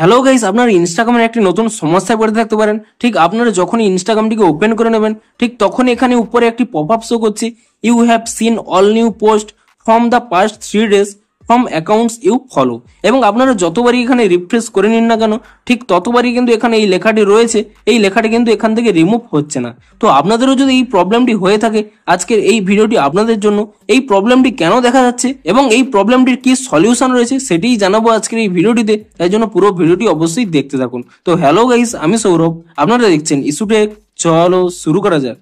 hello guys আপনার ইনস্টাগ্রামের একটি নতুন সমস্যায় পড়ে থাকতে পারেন ঠিক আপনারা যখনই ইনস্টাগ্রামটিকে ওপেন করে নেবেন ঠিক তখন এখানে উপরে একটি পপ আপ শো করছে you have seen all new posts from the past three days from accounts you follow এবং আপনারা যতবারই এখানে রিফ্রেশ করে নিন না কেন ঠিক ততবারই কিন্তু এখানে এই লেখাটি রয়েছে এই লেখাটি কিন্তু এখান থেকে রিমুভ হচ্ছে না তো আপনাদেরও যদি এই প্রবলেমটি হয়ে থাকে আজকের এই ভিডিওটি আপনাদের জন্য এই প্রবলেমটি কেন দেখা যাচ্ছে এবং এই প্রবলেমটির কি সলিউশন রয়েছে সেটিই জানাবো আজকের এই ভিডিওটিতে তাই জন্য পুরো ভিডিওটি অবশ্যই দেখতে থাকুন তো হ্যালো গাইস আমি সৌরভ আপনারা দেখছেন ইস্যুটে চলো শুরু করা যাক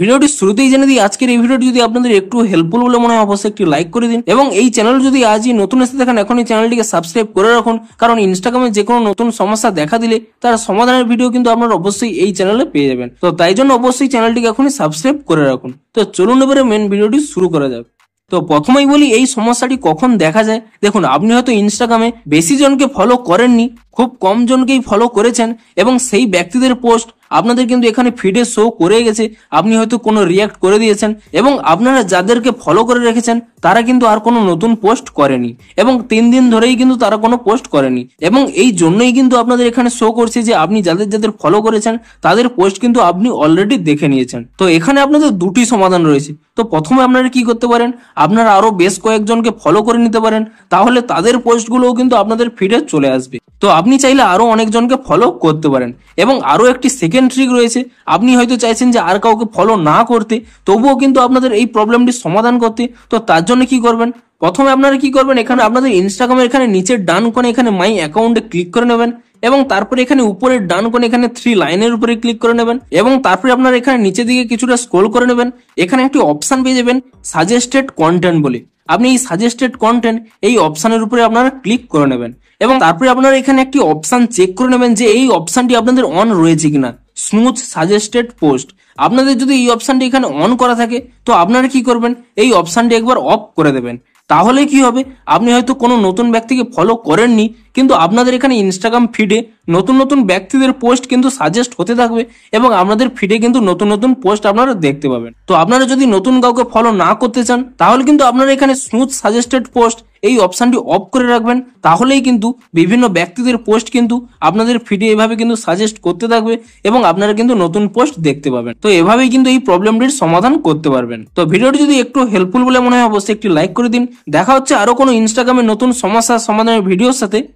ভিডিওটি শুরুতেই জেনে দিই আজকের এই ভিডিওটি যদি আপনাদের একটু হেল্পফুল বলে মনে হয় অবশ্যই একটি লাইক করে দিন এবং এই চ্যানেল যদি আজই নতুন এসে দেখেন এখন এই চ্যানেলটিকে সাবস্ক্রাইব করে রাখুন কারণ ইনস্টাগ্রামে যে কোনো নতুন সমস্যা দেখা দিলে তার সমাধানের ভিডিও কিন্তু আপনারা অবশ্যই এই চ্যানেলে পেয়ে যাবেন তো তাই জন্য অবশ্যই চ্যানেলটিকে এখনই সাবস্ক্রাইব করে রাখুন তো চলুন এবারে মেন ভিডিওটি শুরু করা যাক তো প্রথমেই বলি এই সমস্যাটি কখন দেখা যায় দেখুন আপনি হয়তো ইনস্টাগ্রামে বেশি জনকে ফলো করেননি খুব কম জনকেই ফলো করেছেন এবং সেই ব্যক্তিদের পোস্ট আপনাদের কিন্তু এখানে ফিডে শো করে গেছে আপনি হয়তো কোনো রিয়াক্ট করে দিয়েছেন এবং আপনারা যাদেরকে ফলো করে রেখেছেন তারা কিন্তু আর কোনো নতুন পোস্ট করেনি এবং তিন দিন ধরেই কিন্তু তারা কোনো পোস্ট করেনি এবং এই জন্যই কিন্তু আপনাদের এখানে শো করছে যে আপনি যাদের যাদের ফলো করেছেন তাদের পোস্ট কিন্তু আপনি অলরেডি দেখে নিয়েছেন তো এখানে আপনাদের দুটি সমাধান রয়েছে তো প্রথমে আপনারা কি করতে পারেন আপনারা আরও বেশ কয়েকজনকে ফলো করে নিতে পারেন তাহলে তাদের পোস্টগুলোও কিন্তু আপনাদের ফিডে চলে আসবে তো আপনি চাইলে আরও অনেকজনকে ফলো করতে পারেন এবং আরও একটি সেকেন্ড ট্রিক রয়েছে আপনি হয়তো চাইছেন যে আর কাউকে ফলো না করতে তবুও কিন্তু আপনাদের এই প্রবলেমটি সমাধান করতে তো তার জন্য কি করবেন প্রথমে আপনারা কি করবেন এখানে আপনাদের ইনস্টাগ্রামের এখানে নিচের ডান কোণে এখানে মাই অ্যাকাউন্টে ক্লিক করে নেবেন এবং তারপরে এখানে উপরে ডান কোণে এখানে থ্রি লাইনের উপরে ক্লিক করে নেবেন এবং তারপরে আপনারা এখানে নিচের দিকে কিছুটা স্ক্রোল করে নেবেন এখানে একটি অপশন পেয়ে যাবেন সাজেস্টেড কন্টেন্ট বলে আপনি এই সাজেস্টেড কন্টেন্ট এই অপশানের উপরে আপনারা ক্লিক করে নেবেন এবং তারপরে আপনারা এখানে একটি অপশান চেক করে নেবেন যে এই অপশানটি আপনাদের অন রয়েছে কিনা স্মুথ সাজেস্টেড পোস্ট আপনাদের যদি এই অপশানটি এখানে অন করা থাকে তো আপনারা কি করবেন এই অপশানটি একবার অফ করে দেবেন তাহলে কি হবে আপনি হয়তো কোনো নতুন ব্যক্তিকে ফলো করেননি কিন্তু আপনাদের এখানে ইনস্টাগ্রাম ফিডে নতুন নতুন ব্যক্তিদের পোস্ট কিন্তু সাজেস্ট হতে থাকবে এবং আপনাদের ফিডে কিন্তু নতুন নতুন পোস্ট আপনারা দেখতে পাবেন তো আপনারা যদি নতুন কাউকে ফলো না করতে চান তাহলে কিন্তু আপনারা এখানে স্মুথ সাজেস্টেড পোস্ট এই অপশানটি অফ করে রাখবেন তাহলেই কিন্তু বিভিন্ন ব্যক্তিদের পোস্ট কিন্তু আপনাদের ফিডে এভাবে কিন্তু সাজেস্ট করতে থাকবে এবং আপনারা কিন্তু নতুন পোস্ট দেখতে পাবেন তো এভাবেই কিন্তু এই প্রবলেমটির সমাধান করতে পারবেন তো ভিডিওটি যদি একটু হেল্পফুল বলে মনে হয় অবশ্যই একটি লাইক করে দিন দেখা হচ্ছে আরো কোনো ইনস্টাগ্রামে নতুন সমস্যা সমাধানের ভিডিওর সাথে